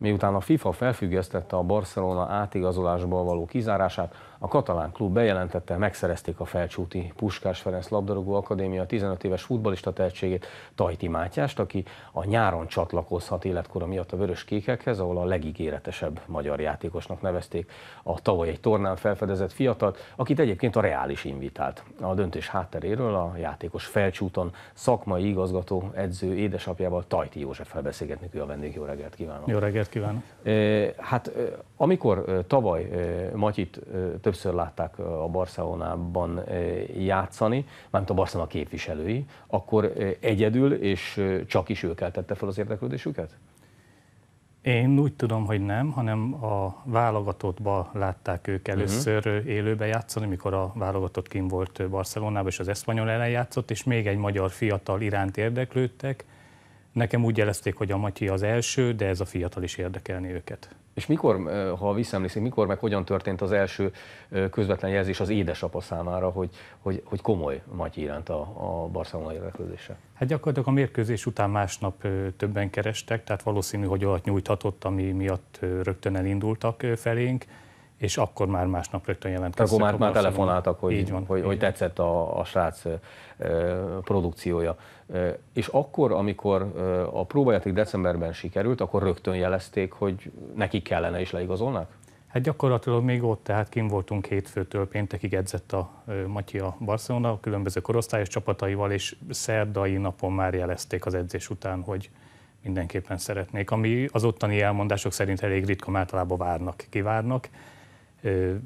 Miután a FIFA felfüggesztette a Barcelona átigazolásból való kizárását, a katalán klub bejelentette, megszerezték a felcsúti Puskás Ferenc Labdarúgó Akadémia 15 éves futbalista tehetségét, Tajti Mátyást, aki a nyáron csatlakozhat életkora miatt a vörös kékekhez, ahol a legígéretesebb magyar játékosnak nevezték a tavaly egy tornán felfedezett fiatal, akit egyébként a reális invitált. A döntés hátteréről a játékos felcsúton szakmai igazgató edző édesapjával Tajti Józseffel beszélgetni, ő a vendég. Jó reggelt kívánok! Jó reggelt kívánok! Hát amikor tavaly Matyit többször látták a Barcelonában játszani, mármint a Barcelona képviselői, akkor egyedül és csak is ő keltette fel az érdeklődésüket? Én úgy tudom, hogy nem, hanem a válogatottba látták ők mhm. először uh-huh. élőbe játszani, mikor a válogatott kim volt Barcelonában, és az Espanyol ellen játszott, és még egy magyar fiatal iránt érdeklődtek. Nekem úgy jelezték, hogy a Matyi az első, de ez a fiatal is érdekelni őket. És mikor, ha visszaemlékszik, mikor meg hogyan történt az első közvetlen jelzés az édesapa számára, hogy, hogy, hogy komoly Matyi iránt a, a Barcelona érdeklődése? Hát gyakorlatilag a mérkőzés után másnap többen kerestek, tehát valószínű, hogy olyat nyújthatott, ami miatt rögtön elindultak felénk és akkor már másnap rögtön jelentkeztek. Akkor már, már telefonáltak, hogy, így van, hogy, így hogy tetszett a, a srác produkciója. és akkor, amikor a próbajáték decemberben sikerült, akkor rögtön jelezték, hogy neki kellene és leigazolnak? Hát gyakorlatilag még ott, tehát kim voltunk hétfőtől péntekig edzett a Matyi a Barcelona, a különböző korosztályos csapataival, és szerdai napon már jelezték az edzés után, hogy mindenképpen szeretnék, ami az ottani elmondások szerint elég ritka, általában várnak, kivárnak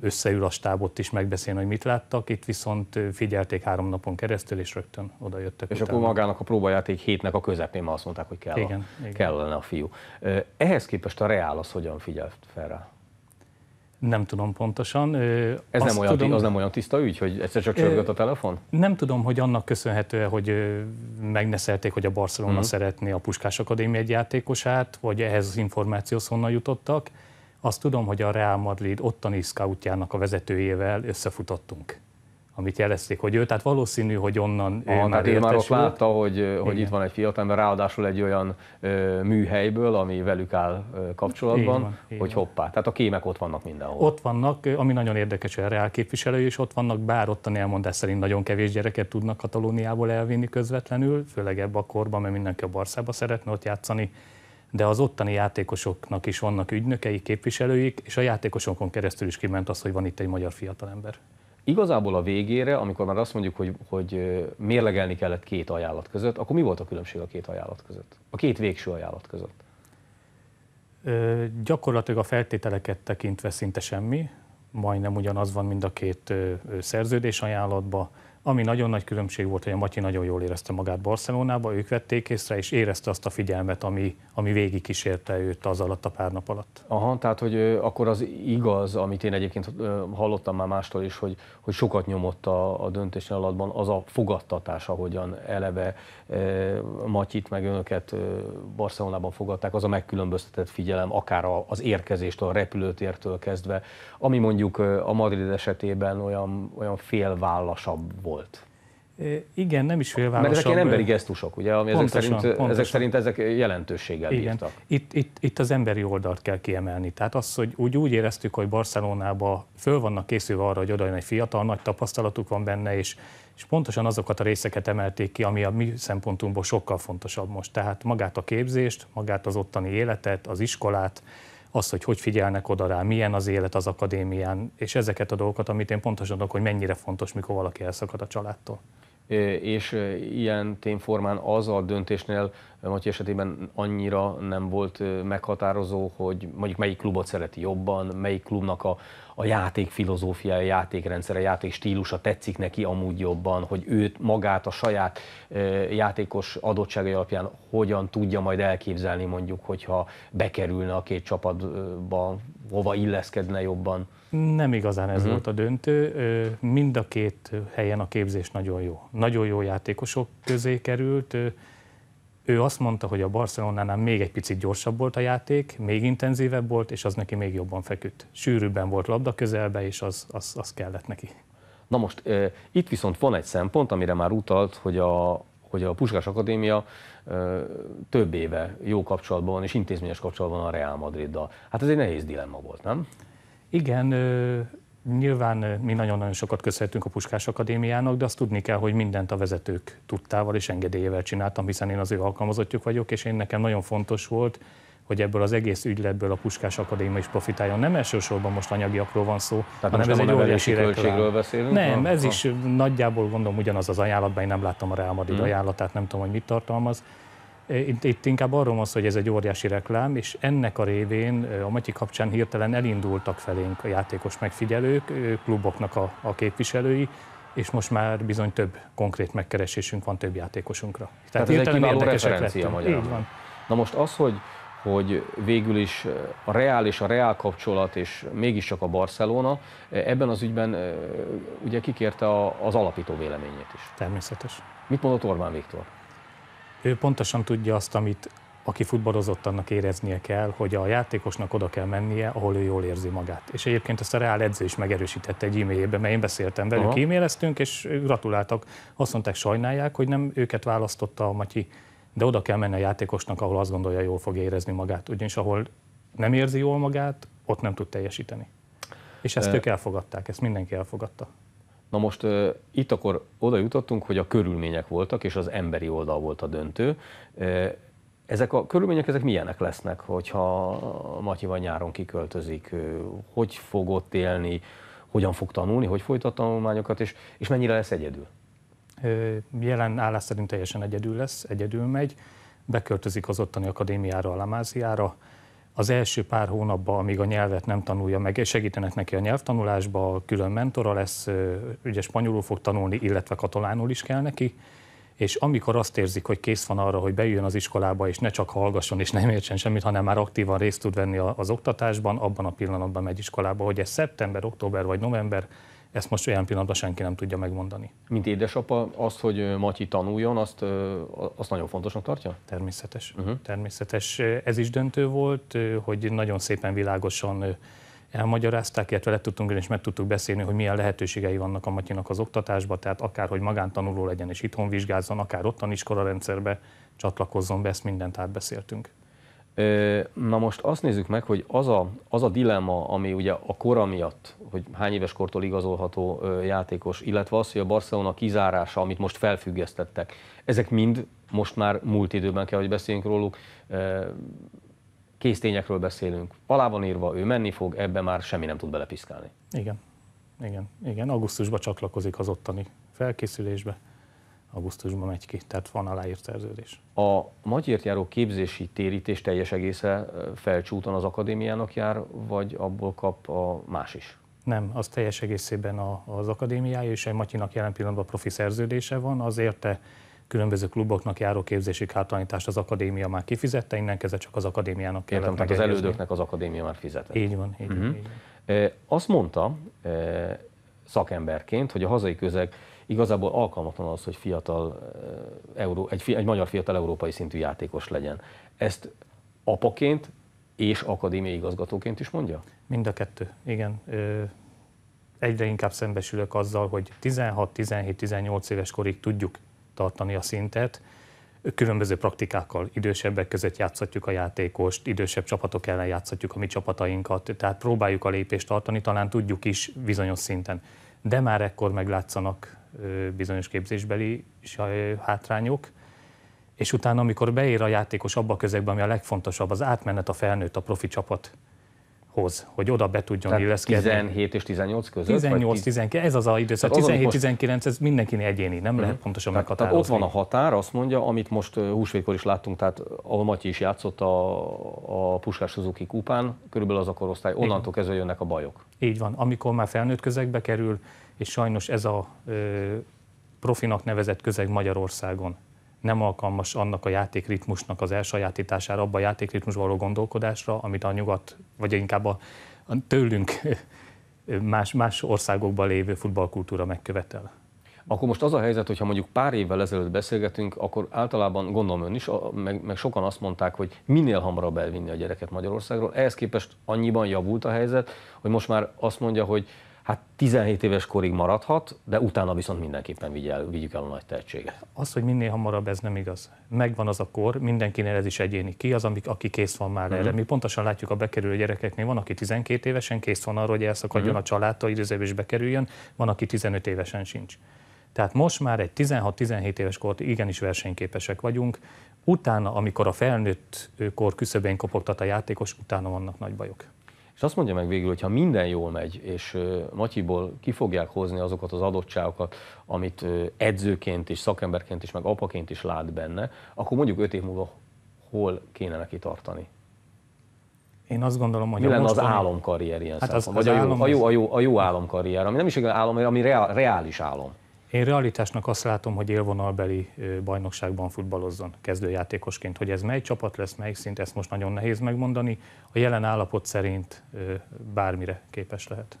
összeül a stábot is megbeszélni, hogy mit láttak, itt viszont figyelték három napon keresztül, és rögtön oda jöttek. És utána. akkor magának a próbajáték hétnek a közepén már azt mondták, hogy kell igen, a, igen. kellene a fiú. Ehhez képest a Reál az hogyan figyelt fel rá? Nem tudom pontosan. Ez nem olyan, tudom, az nem olyan tiszta ügy, hogy egyszer csak csörgött a telefon? Nem tudom, hogy annak köszönhetően, hogy megneszelték, hogy a Barcelona uh-huh. szeretné a Puskás Akadémia egy játékosát, vagy ehhez az információhoz honnan jutottak. Azt tudom, hogy a Real Madrid ottani scoutjának a vezetőjével összefutottunk amit jelezték, hogy ő, tehát valószínű, hogy onnan ő ah, már hát már ott látta, hogy, hogy itt van egy fiatalember, ráadásul egy olyan ö, műhelyből, ami velük áll ö, kapcsolatban, van, hogy hoppá, tehát a kémek ott vannak mindenhol. Ott vannak, ami nagyon érdekes, hogy a Real képviselő is ott vannak, bár a elmondás szerint nagyon kevés gyereket tudnak Katalóniából elvinni közvetlenül, főleg ebbe a korban, mert mindenki a Barszába szeretne ott játszani, de az ottani játékosoknak is vannak ügynökei, képviselőik, és a játékosokon keresztül is kiment az, hogy van itt egy magyar fiatalember. Igazából a végére, amikor már azt mondjuk, hogy, hogy mérlegelni kellett két ajánlat között, akkor mi volt a különbség a két ajánlat között? A két végső ajánlat között? Ö, gyakorlatilag a feltételeket tekintve szinte semmi, majdnem ugyanaz van mind a két szerződés ajánlatban. Ami nagyon nagy különbség volt, hogy a Matyi nagyon jól érezte magát Barcelonába, ők vették észre, és érezte azt a figyelmet, ami, ami végig kísérte őt az alatt a pár nap alatt. Aha, tehát hogy akkor az igaz, amit én egyébként hallottam már mástól is, hogy, hogy sokat nyomott a, a döntésnél alattban az a fogadtatás, ahogyan eleve Matyit meg önöket Barcelonában fogadták, az a megkülönböztetett figyelem, akár az érkezéstől, a repülőtértől kezdve, ami mondjuk a Madrid esetében olyan, olyan félvállasabb volt volt. Igen, nem is félvárosabb. Mert ezek ilyen emberi gesztusok, ugye, ami pontosan, ezek, szerint, pontosan. ezek szerint ezek jelentőséggel Igen. bírtak. Itt, itt, itt az emberi oldalt kell kiemelni. Tehát az, hogy úgy, úgy éreztük, hogy Barcelonába föl vannak készülve arra, hogy oda egy fiatal, nagy tapasztalatuk van benne, és, és pontosan azokat a részeket emelték ki, ami a mi szempontunkból sokkal fontosabb most. Tehát magát a képzést, magát az ottani életet, az iskolát, az, hogy hogy figyelnek oda rá, milyen az élet az akadémián, és ezeket a dolgokat, amit én pontosan tudok, hogy mennyire fontos, mikor valaki elszakad a családtól és e, ilyen témformán az a döntésnél e, Matyi esetében annyira nem volt e, meghatározó, hogy mondjuk melyik klubot szereti jobban, melyik klubnak a, a játék filozófiája, a játékrendszere, a játék stílusa tetszik neki amúgy jobban, hogy őt magát a saját játékos adottságai alapján hogyan tudja majd elképzelni mondjuk, hogyha bekerülne a két csapatba, hova illeszkedne jobban. Nem igazán ez uh-huh. volt a döntő. Mind a két helyen a képzés nagyon jó. Nagyon jó játékosok közé került, ő azt mondta, hogy a Barcelonánál még egy picit gyorsabb volt a játék, még intenzívebb volt, és az neki még jobban feküdt. Sűrűbben volt labda közelbe, és az, az, az kellett neki. Na most e, itt viszont van egy szempont, amire már utalt, hogy a, hogy a Puskás Akadémia e, több éve jó kapcsolatban van, és intézményes kapcsolatban a Real Madriddal. Hát ez egy nehéz dilemma volt, nem? Igen, Nyilván mi nagyon-nagyon sokat köszönhetünk a Puskás Akadémiának, de azt tudni kell, hogy mindent a vezetők tudtával és engedélyével csináltam, hiszen én az ő alkalmazottjuk vagyok, és én nekem nagyon fontos volt, hogy ebből az egész ügyletből a Puskás Akadémia is profitáljon. Nem elsősorban most anyagiakról van szó, Tehát hanem ez egy óriási költségről Beszélünk, nem, ez ha. is nagyjából gondolom ugyanaz az ajánlatban, én nem láttam a Real Madrid hmm. ajánlatát, nem tudom, hogy mit tartalmaz. Eh, itt, itt inkább arról van hogy ez egy óriási reklám, és ennek a révén eh, a Matyi kapcsán hirtelen elindultak felénk a játékos megfigyelők, eh, kluboknak a, a képviselői, és most már bizony több konkrét megkeresésünk van több játékosunkra. Tehát, Tehát ez egy kiváló referencia Így van. Na most az, hogy, hogy végül is a Reál és a Reál kapcsolat, és mégiscsak a Barcelona, ebben az ügyben ugye kikérte a, az alapító véleményét is. Természetes. Mit mondott Orbán Viktor? ő pontosan tudja azt, amit aki futballozott, annak éreznie kell, hogy a játékosnak oda kell mennie, ahol ő jól érzi magát. És egyébként ezt a reál edző is megerősítette egy e-mailjében, mert én beszéltem velük, Aha. e-maileztünk, és gratuláltak. Azt mondták, sajnálják, hogy nem őket választotta a Matyi, de oda kell menni a játékosnak, ahol azt gondolja, jól fog érezni magát. Ugyanis ahol nem érzi jól magát, ott nem tud teljesíteni. És ezt e... ők elfogadták, ezt mindenki elfogadta. Na most uh, itt akkor oda jutottunk, hogy a körülmények voltak, és az emberi oldal volt a döntő. Uh, ezek a körülmények, ezek milyenek lesznek, hogyha Matyival nyáron kiköltözik? Uh, hogy fog ott élni? Hogyan fog tanulni? Hogy folytat tanulmányokat? És, és mennyire lesz egyedül? Jelen állás szerint teljesen egyedül lesz, egyedül megy. Beköltözik az ottani akadémiára, a Lamáziára az első pár hónapban, amíg a nyelvet nem tanulja meg, segítenek neki a nyelvtanulásba, külön mentora lesz, ugye spanyolul fog tanulni, illetve katalánul is kell neki, és amikor azt érzik, hogy kész van arra, hogy bejön az iskolába, és ne csak hallgasson és nem értsen semmit, hanem már aktívan részt tud venni az oktatásban, abban a pillanatban megy iskolába, hogy ez szeptember, október vagy november, ezt most olyan pillanatban senki nem tudja megmondani. Mint édesapa, azt, hogy Matyi tanuljon, azt, azt nagyon fontosnak tartja? Természetes. Uh-huh. Természetes. Ez is döntő volt, hogy nagyon szépen világosan elmagyarázták, illetve le tudtunk és meg tudtuk beszélni, hogy milyen lehetőségei vannak a Matyinak az oktatásban, tehát akár, hogy magántanuló legyen és itthon vizsgázzon, akár ottan rendszerbe csatlakozzon be, ezt mindent átbeszéltünk. Na most azt nézzük meg, hogy az a, az a dilemma, ami ugye a kora miatt, hogy hány éves kortól igazolható játékos, illetve az, hogy a Barcelona kizárása, amit most felfüggesztettek, ezek mind most már múlt időben kell, hogy beszéljünk róluk, késztényekről beszélünk. Alá van írva, ő menni fog, ebbe már semmi nem tud belepiszkálni. Igen, igen, igen. Augusztusban csatlakozik az ottani felkészülésbe augusztusban megy ki, tehát van aláírt szerződés. A magyért járó képzési térítés teljes egésze felcsúton az akadémiának jár, vagy abból kap a más is? Nem, az teljes egészében a, az akadémiája, és egy Matyinak jelen pillanatban profi szerződése van, az érte különböző kluboknak járó képzési kártalanítást az akadémia már kifizette, innen kezdve csak az akadémiának kellett Értem, tehát az elődöknek az akadémia már fizetett. Így van, így, uh-huh. így van. Azt mondta szakemberként, hogy a hazai közeg igazából alkalmatlan az, hogy fiatal, eh, euró, egy, egy magyar fiatal európai szintű játékos legyen. Ezt apaként és akadémiai igazgatóként is mondja? Mind a kettő, igen. Ö, egyre inkább szembesülök azzal, hogy 16-17-18 éves korig tudjuk tartani a szintet, különböző praktikákkal idősebbek között játszhatjuk a játékost, idősebb csapatok ellen játszhatjuk a mi csapatainkat, tehát próbáljuk a lépést tartani, talán tudjuk is bizonyos szinten. De már ekkor meglátszanak bizonyos képzésbeli hátrányok, és utána, amikor beér a játékos abba a közegbe, ami a legfontosabb, az átmenet a felnőtt a profi csapat hoz, hogy oda be tudjon Tehát illeszkedni. 17 és 18 között? 18, 19, ez az a időszak. 17-19, ez mindenkinek egyéni, nem uh-huh. lehet mhm. pontosan tehát, meghatározni. ott van a határ, azt mondja, amit most húsvétkor is láttunk, tehát ahol Matyi is játszott a, a Puskás Suzuki kupán, körülbelül az a korosztály, onnantól kezdve jönnek a bajok. Így van, amikor már felnőtt közegbe kerül, és sajnos ez a ö, profinak nevezett közeg Magyarországon nem alkalmas annak a játékritmusnak az elsajátítására, abban a játékritmusban való gondolkodásra, amit a nyugat, vagy inkább a, a tőlünk más, más országokban lévő futballkultúra megkövetel. Akkor most az a helyzet, hogyha mondjuk pár évvel ezelőtt beszélgetünk, akkor általában gondolom ön is, meg, meg sokan azt mondták, hogy minél hamarabb elvinni a gyereket Magyarországról. Ehhez képest annyiban javult a helyzet, hogy most már azt mondja, hogy hát 17 éves korig maradhat, de utána viszont mindenképpen vigy el, vigyük el a nagy tehetséget. Az, hogy minél hamarabb ez nem igaz. Megvan az a kor, mindenkinél ez is egyéni. Ki az, amik, aki kész van már mm-hmm. erre? Mhm. Mi pontosan látjuk a bekerülő gyerekeknél, van, aki 12 évesen kész van arra, hogy elszakadjon mm-hmm. a családtól, időzőbb is bekerüljön, van, aki 15 évesen sincs. Tehát most már egy 16-17 éves kort igenis versenyképesek vagyunk, utána, amikor a felnőtt kor küszöbén kopogtat a játékos, utána vannak nagy bajok. És azt mondja meg végül, hogy ha minden jól megy, és Matyiból ki fogják hozni azokat az adottságokat, amit edzőként és szakemberként is, meg apaként is lát benne, akkor mondjuk öt év múlva hol kéne neki tartani? Én azt gondolom, hogy... Mi lenne az álomkarrier ilyen hát az, az, Vagy az a, jó, álom, a, jó, a, jó, a jó álomkarrier, ami nem is egy álom, ami reál, reális álom. Én realitásnak azt látom, hogy élvonalbeli bajnokságban futballozzon kezdőjátékosként. Hogy ez mely csapat lesz, melyik szint, ezt most nagyon nehéz megmondani. A jelen állapot szerint bármire képes lehet,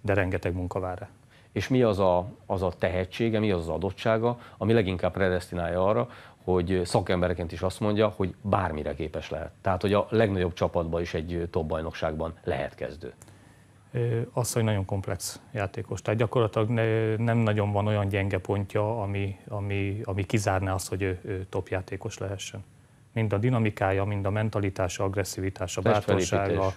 de rengeteg munka vár rá. És mi az a, az a tehetsége, mi az az adottsága, ami leginkább predestinálja arra, hogy szakemberként is azt mondja, hogy bármire képes lehet. Tehát, hogy a legnagyobb csapatban is egy top bajnokságban lehet kezdő az, hogy nagyon komplex játékos. Tehát gyakorlatilag ne, nem nagyon van olyan gyenge pontja, ami, ami, ami kizárná azt, hogy ő, ő top játékos lehessen. Mind a dinamikája, mind a mentalitása, agresszivitása, bátorsága,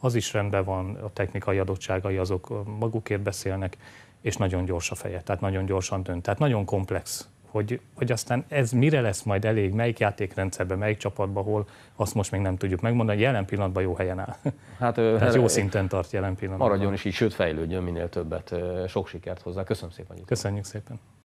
az is rendben van, a technikai adottságai azok magukért beszélnek, és nagyon gyors a feje, tehát nagyon gyorsan dönt. Tehát nagyon komplex hogy, hogy aztán ez mire lesz majd elég, melyik játékrendszerben, melyik csapatban, hol, azt most még nem tudjuk megmondani, jelen pillanatban jó helyen áll. Hát, Tehát hát, jó szinten tart jelen pillanatban. Maradjon is így, sőt fejlődjön minél többet. Sok sikert hozzá. Köszönöm szépen. Köszönjük szépen.